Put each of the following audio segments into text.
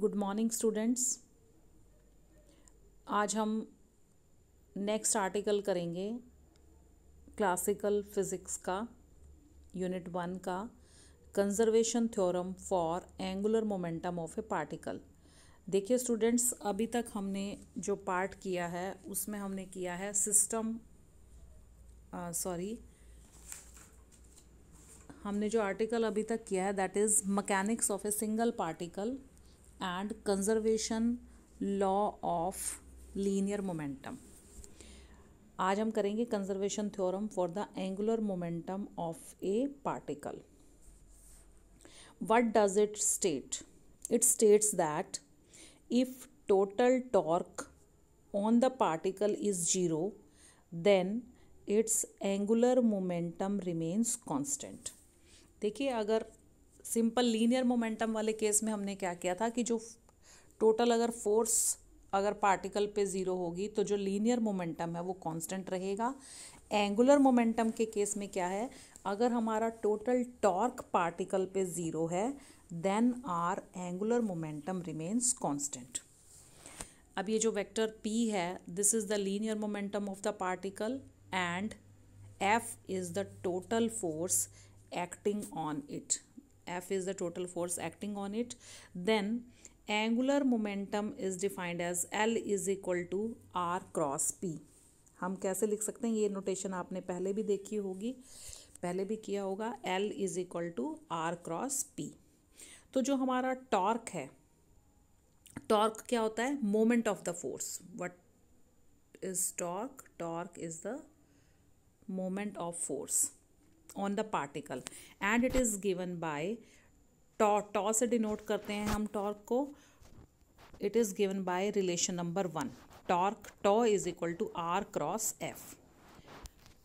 Good morning students आज हम next article करेंगे क्लासिकल फिज़िक्स का यूनिट वन का conservation theorem for angular momentum of a particle देखिए स्टूडेंट्स अभी तक हमने जो पार्ट किया है उसमें हमने किया है सिस्टम सॉरी uh, हमने जो आर्टिकल अभी तक किया है that is mechanics of a single particle and conservation law of linear momentum आज हम करेंगे conservation theorem for the angular momentum of a particle what does it state it states that if total torque on the particle is zero then its angular momentum remains constant देखिए अगर simple linear momentum वाले case में हमने क्या किया था कि जो टोटल अगर फोर्स अगर पार्टिकल पे ज़ीरो होगी तो जो लीनियर मोमेंटम है वो कांस्टेंट रहेगा एंगुलर मोमेंटम के केस में क्या है अगर हमारा टोटल टॉर्क पार्टिकल पे ज़ीरो है then our angular momentum remains constant अब ये जो वेक्टर पी है this is the linear momentum of the particle and F is the total force acting on it f is the total force acting on it then angular momentum is defined as l is equal to r cross p हम कैसे लिख सकते हैं ये notation आपने पहले भी देखी होगी पहले भी किया होगा L is equal to R cross P तो जो हमारा टॉर्क है टॉर्क क्या होता है moment of the force what is torque torque is the moment of force on the particle and it is given by tau tau से denote करते हैं हम टॉर्क को it is given by relation number one torque tau is equal to R cross F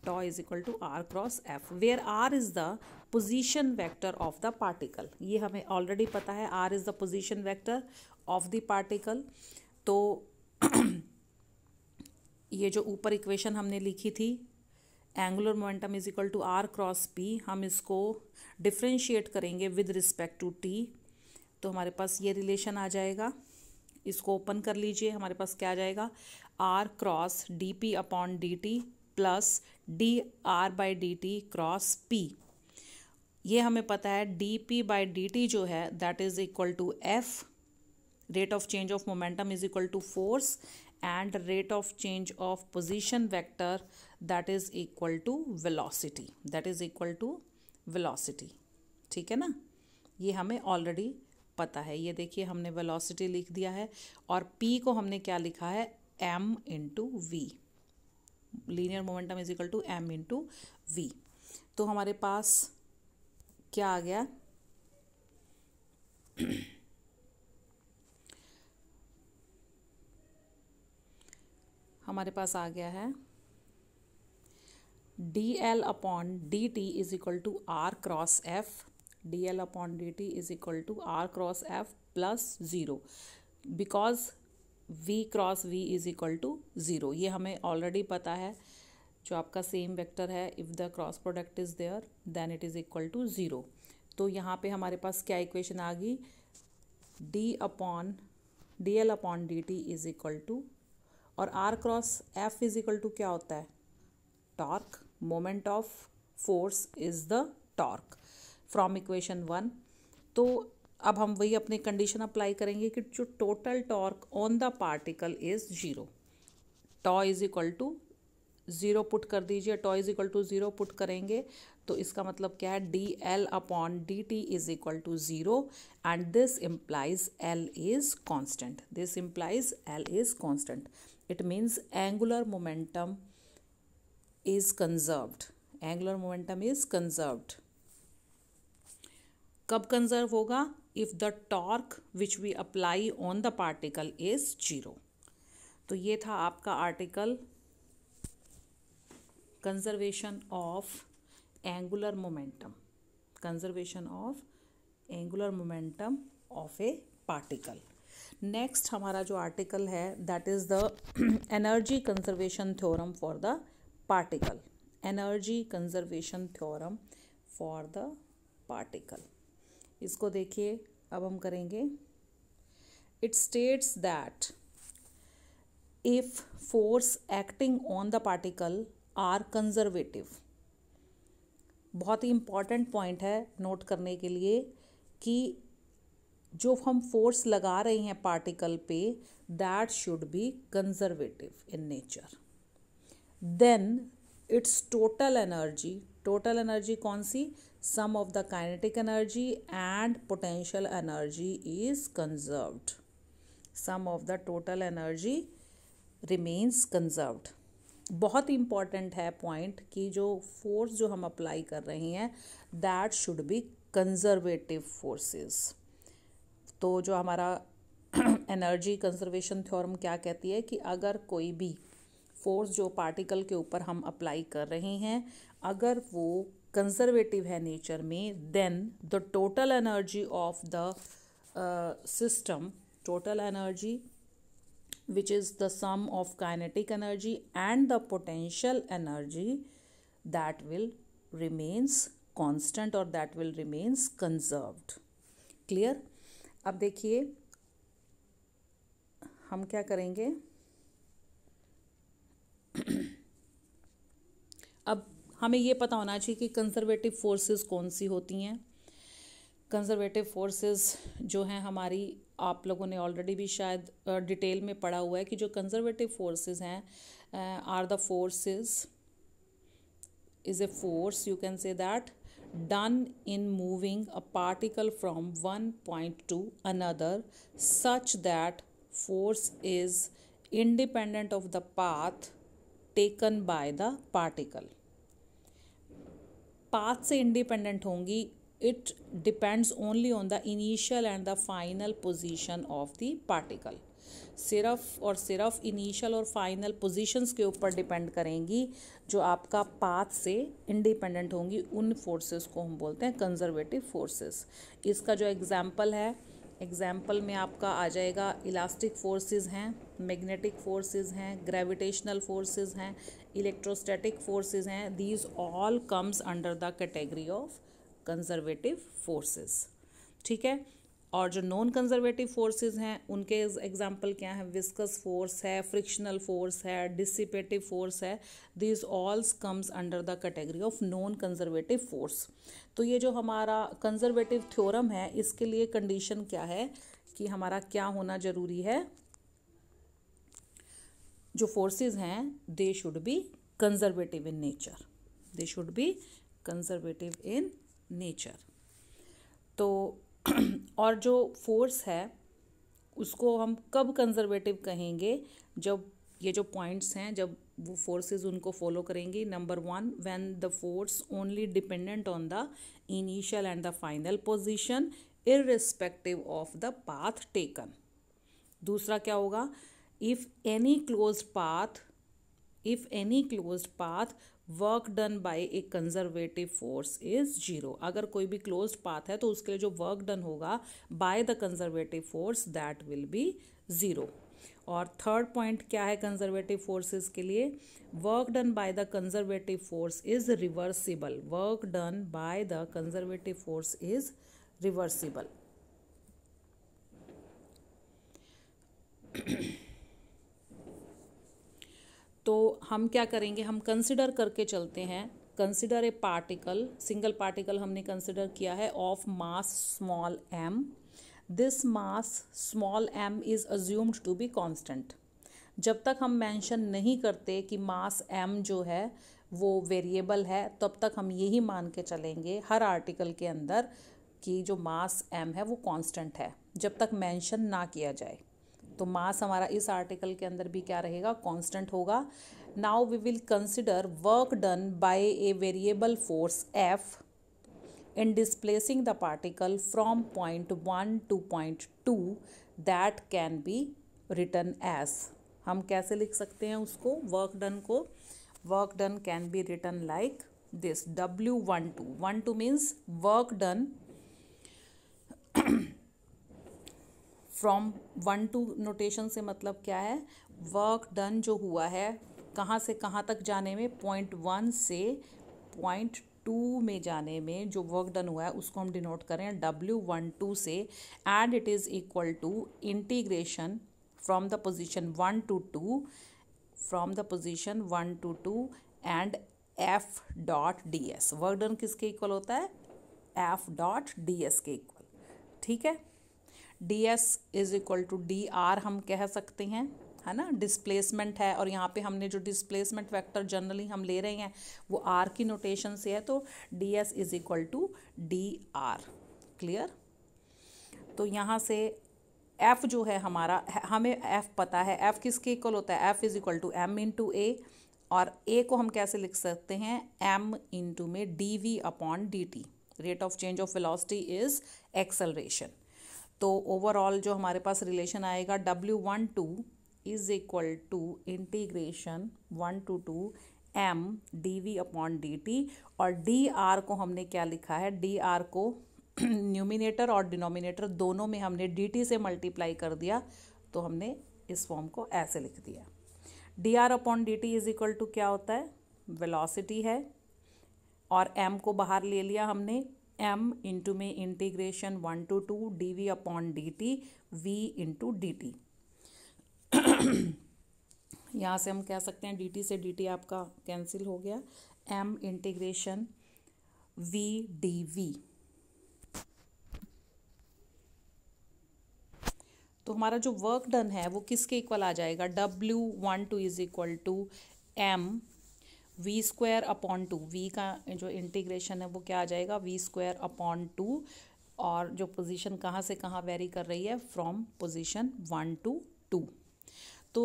tau is equal to R cross F where R is the position vector of the particle ये हमें already पता है R is the position vector of the particle तो ये जो ऊपर equation हमने लिखी थी angular momentum is equal to R cross P हम इसको डिफ्रेंशिएट करेंगे विद रिस्पेक्ट टू टी तो हमारे पास ये रिलेशन आ जाएगा इसको ओपन कर लीजिए हमारे पास क्या आ जाएगा R cross D P upon D T plus D R by D T cross P ये हमें पता है D P by D T जो है that is equal to F rate of change of momentum is equal to force and rate of change of position vector that is equal to velocity that is equal to velocity ठीक है ना ये हमें already पता है ये देखिए हमने वेलोसिटी लिख दिया है और p को हमने क्या लिखा है m into V linear momentum is equal to M into V तो हमारे पास क्या आ गया हमारे पास आ गया है D L upon D T is equal to R cross F D L upon D T is equal to R cross F plus zero because V cross V is equal to zero ये हमें already पता है जो आपका same vector है if the cross product is there then it is equal to zero तो यहाँ पे हमारे पास क्या इक्वेशन आ गई D upon D L upon D T is equal to और R cross F is equal to क्या होता है torque moment of force is the torque from equation one तो अब हम वही अपने कंडीशन अप्लाई करेंगे कि जो total torque on the particle is zero tau is equal to zero put कर दीजिए tau is equal to zero put करेंगे तो इसका मतलब क्या है D L upon D T is equal to zero and this implies L is constant this implies L is constant it means angular momentum is conserved angular momentum is conserved कब conserve होगा if the torque which we apply on the particle is zero तो ये था आपका article conservation of angular momentum conservation of angular momentum of a particle next हमारा जो article है that is the energy conservation theorem for the particle energy conservation theorem for the particle इसको देखिए अब हम करेंगे it states that if force acting on the particle are conservative बहुत ही इम्पॉर्टेंट पॉइंट है नोट करने के लिए कि जो हम फोर्स लगा रहे हैं पार्टिकल पे that should be conservative in nature then its total energy total energy कौन सी sum of the kinetic energy and potential energy is conserved sum of the total energy remains conserved बहुत important है point कि जो force जो हम apply कर रहे हैं that should be conservative forces तो जो हमारा एनर्जी कंजर्वेशन थ्योरम क्या कहती है कि अगर कोई भी फोर्स जो पार्टिकल के ऊपर हम अप्लाई कर रहे हैं अगर वो कंजर्वेटिव है नेचर में then the total energy of the system total energy which is the sum of kinetic energy and the potential energy that will remains constant और that will remains conserved clear अब देखिए हम क्या करेंगे अब हमें ये पता होना चाहिए कि कंजर्वेटिव फोर्सेस कौन सी होती हैं कंजर्वेटिव फोर्सेस जो हैं हमारी आप लोगों ने ऑलरेडी भी शायद डिटेल में पढ़ा हुआ है कि जो कंजर्वेटिव फोर्सेस हैं are the forces is a force you can say that done in moving a particle from one point to another such that force is independent of the path taken by the particle path से independent होंगी it depends only on the initial and the final position of the particle सिर्फ और सिर्फ initial और final positions के ऊपर depend करेंगी जो आपका पाथ से इंडिपेंडेंट होंगी उन फोर्सेस को हम बोलते हैं कंजर्वेटिव फोर्सेस इसका जो एग्जांपल है एग्जाम्पल में आपका आ जाएगा इलास्टिक फोर्सेस हैं मैग्नेटिक फोर्सेस हैं ग्रेविटेशनल फोर्सेस हैं इलेक्ट्रोस्टैटिक फोर्सेस हैं these all comes under the category of conservative forces ठीक है और जो नॉन कंजर्वेटिव फोर्सेस हैं उनके एग्जांपल क्या हैं विस्कस फोर्स है फ्रिक्शनल फोर्स है डिसिपेटिव फोर्स है this also comes under the category of non conservative force तो ये जो हमारा कंजर्वेटिव थ्योरम है इसके लिए कंडीशन क्या है कि हमारा क्या होना ज़रूरी है जो फोर्सेस हैं they should be conservative in nature they should be conservative in nature तो और जो फोर्स है उसको हम कब कंजर्वेटिव कहेंगे जब ये जो पॉइंट्स हैं जब वो फोर्सेस उनको फॉलो करेंगी number one when the force only dependent on the initial and the final position irrespective of the path taken दूसरा क्या होगा if any close path if any close path work done by a conservative force is zero अगर कोई भी close path है तो उसके लिए जो वर्क डन होगा by the conservative force that will be zero और थर्ड पॉइंट क्या है कंजर्वेटिव फोर्सेस के लिए work done by the conservative force is reversible work done by the conservative force is reversible तो हम क्या करेंगे हम कंसिडर करके चलते हैं consider a particle single particle हमने कंसिडर किया है of mass small M this mass small M is assumed to B constant जब तक हम मैंशन नहीं करते कि मास एम जो है वो वेरिएबल है तब तक हम यही मान के चलेंगे हर आर्टिकल के अंदर कि जो मास एम है वो कांस्टेंट है जब तक मेंशन ना किया जाए तो मास हमारा इस आर्टिकल के अंदर भी क्या रहेगा कांस्टेंट होगा now we will consider work done by a variable force F in displacing the particle from point one to point two that can be written as हम कैसे लिख सकते हैं उसको वर्क डन को work done can be written like this W one two one two means work done from one to notation से मतलब क्या है वर्क डन जो हुआ है कहाँ से कहाँ तक जाने में पॉइंट वन से पॉइंट टू में जाने में जो वर्क डन हुआ है उसको हम डिनोट करें डब्ल्यू वन टू से and it is equal to integration from the position one to two from the position one to two and F dot D S work done किसके equal होता है F dot D S के equal ठीक है D S is equal to D R हम कह सकते हैं है ना डिस्प्लेसमेंट है और यहाँ पे हमने जो डिस्प्लेसमेंट वेक्टर जनरली हम ले रहे हैं वो आर की नोटेशन से है तो D S is equal to D R clear तो यहाँ से एफ जो है हमारा हमें एफ पता है एफ किसके इक्वल होता है F is equal to M into A और ए को हम कैसे लिख सकते हैं एम इन टू में D V upon D T rate of change of velocity is acceleration तो ओवरऑल जो हमारे पास रिलेशन आएगा W one two is equal to integration one to two M D V upon D T और D R को हमने क्या लिखा है डी आर को न्यूमिनेटर और डिनोमिनेटर दोनों में हमने डी टी से मल्टीप्लाई कर दिया तो हमने इस फॉर्म को ऐसे लिख दिया D R upon D T is equal to क्या होता है वेलोसिटी है और एम को बाहर ले लिया हमने एम इंटू में integration one to two D V upon D T V into D T यहाँ से हम कह सकते हैं डी टी से डी टी आपका कैंसिल हो गया M integration V D V तो हमारा जो वर्क डन है वो किसके इक्वल आ जाएगा W one two is equal to M V square upon two V का जो इंटीग्रेशन है वो क्या आ जाएगा वी स्क्वायर अपॉन टू और जो पोजीशन कहाँ से कहाँ वेरी कर रही है from position one to two तो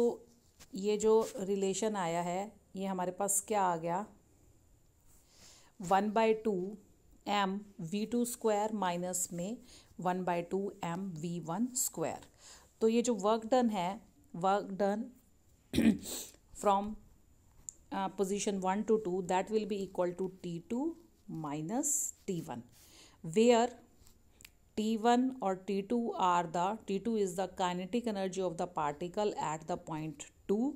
ये जो रिलेशन आया है ये हमारे पास क्या आ गया one by two M V two square minus में one by two M V one square तो ये जो वर्क डन है work done from position 1 to 2 that will be equal to t2 minus t1 where t1 or t2 are the t2 is the kinetic energy of the particle at the point 2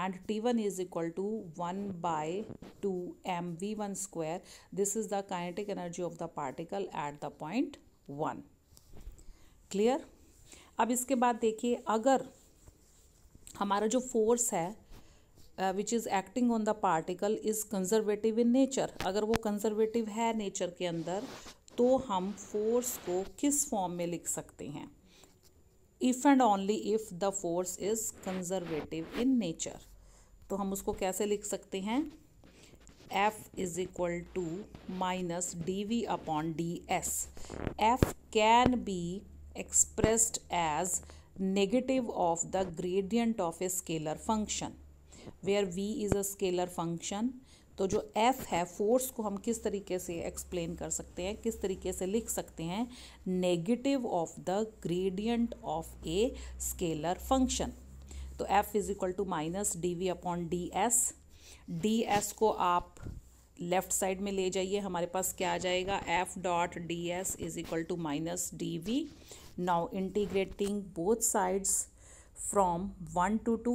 and t1 is equal to 1 by 2 mv1 square this is the kinetic energy of the particle at the point 1 clear अब इसके बाद देखिए अगर हमारा जो force है which is acting on the particle is conservative in nature अगर वो कंजर्वेटिव है नेचर के अंदर तो हम फोर्स को किस फॉर्म में लिख सकते हैं if and only if the force is conservative in nature तो हम उसको कैसे लिख सकते हैं F is equal to minus D V upon D S F can be expressed as negative of the gradient of a scalar function where V is a scalar function तो जो F है फोर्स को हम किस तरीके से explain कर सकते हैं किस तरीके से लिख सकते हैं negative of the gradient of a scalar function तो F is equal to minus D V upon D S D S को आप लेफ्ट साइड में ले जाइए हमारे पास क्या आ जाएगा F dot D S is equal to minus D V now integrating both sides from one to two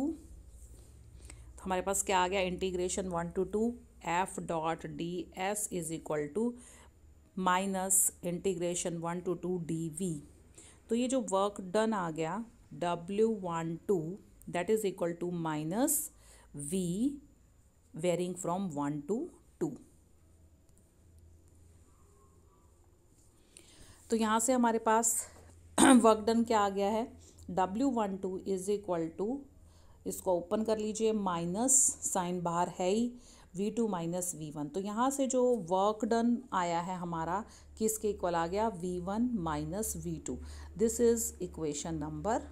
हमारे पास क्या आ गया integration one to two F dot D S is equal to minus integration one to two D V तो ये जो work done आ गया W one two that is equal to minus V varying from one to two तो यहाँ से हमारे पास work done क्या आ गया है W one two is equal to इसको ओपन कर लीजिए माइनस साइन बाहर है ही V two minus V one तो यहाँ से जो वर्क डन आया है हमारा किसके इक्वल आ गया V one minus V two this is equation number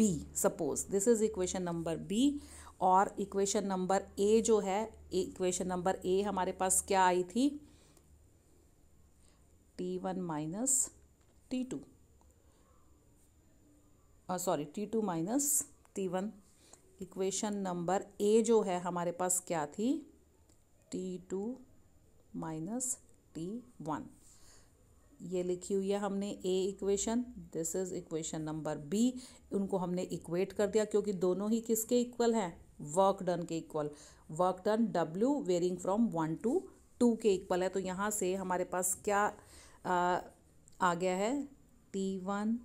B suppose this is equation number B और इक्वेशन नंबर ए जो है इक्वेशन नंबर ए हमारे पास क्या आई थी T one minus T two sorry T two minus T one equation number A जो है हमारे पास क्या थी T two minus T one ये लिखी हुई है हमने A equation this is equation number B उनको हमने इक्वेट कर दिया क्योंकि दोनों ही किसके इक्वल हैं वर्क डन के equal work done W varying from one to two के इक्वल है तो यहाँ से हमारे पास क्या आ, uh, आ गया है टी वन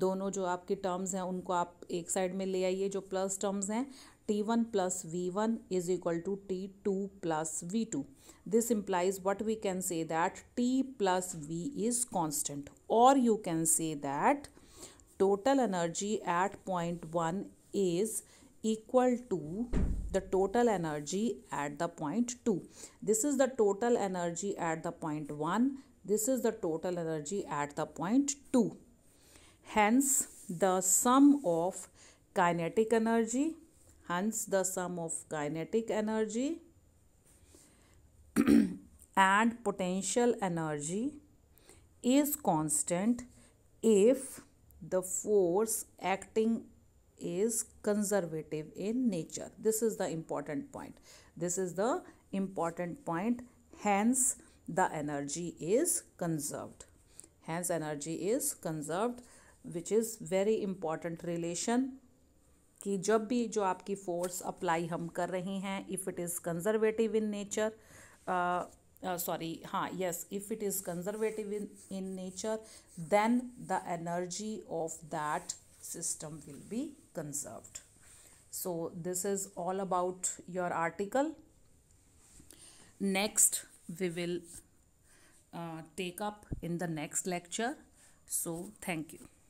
दोनों जो आपके टर्म्स हैं उनको आप एक साइड में ले आइए जो प्लस टर्म्स हैं T one plus V one is equal to T two plus V two this implies what we can say that T plus V is constant और you can say that total energy at point one is equal to the total energy at the point two this is the total energy at the point one this is the total energy at the point to Hence, the sum of kinetic energy, hence the sum of kinetic energy and potential energy is constant if the force acting is conservative in nature. This is the important point. This is the important point. Hence, the energy is conserved. Hence, energy is conserved which is very important relation कि जब भी जो आपकी force apply हम कर रहे हैं if it is conservative in nature sorry हाँ yes if it is conservative in in nature then the energy of that system will be conserved so this is all about your article next we will take up in the next lecture so thank you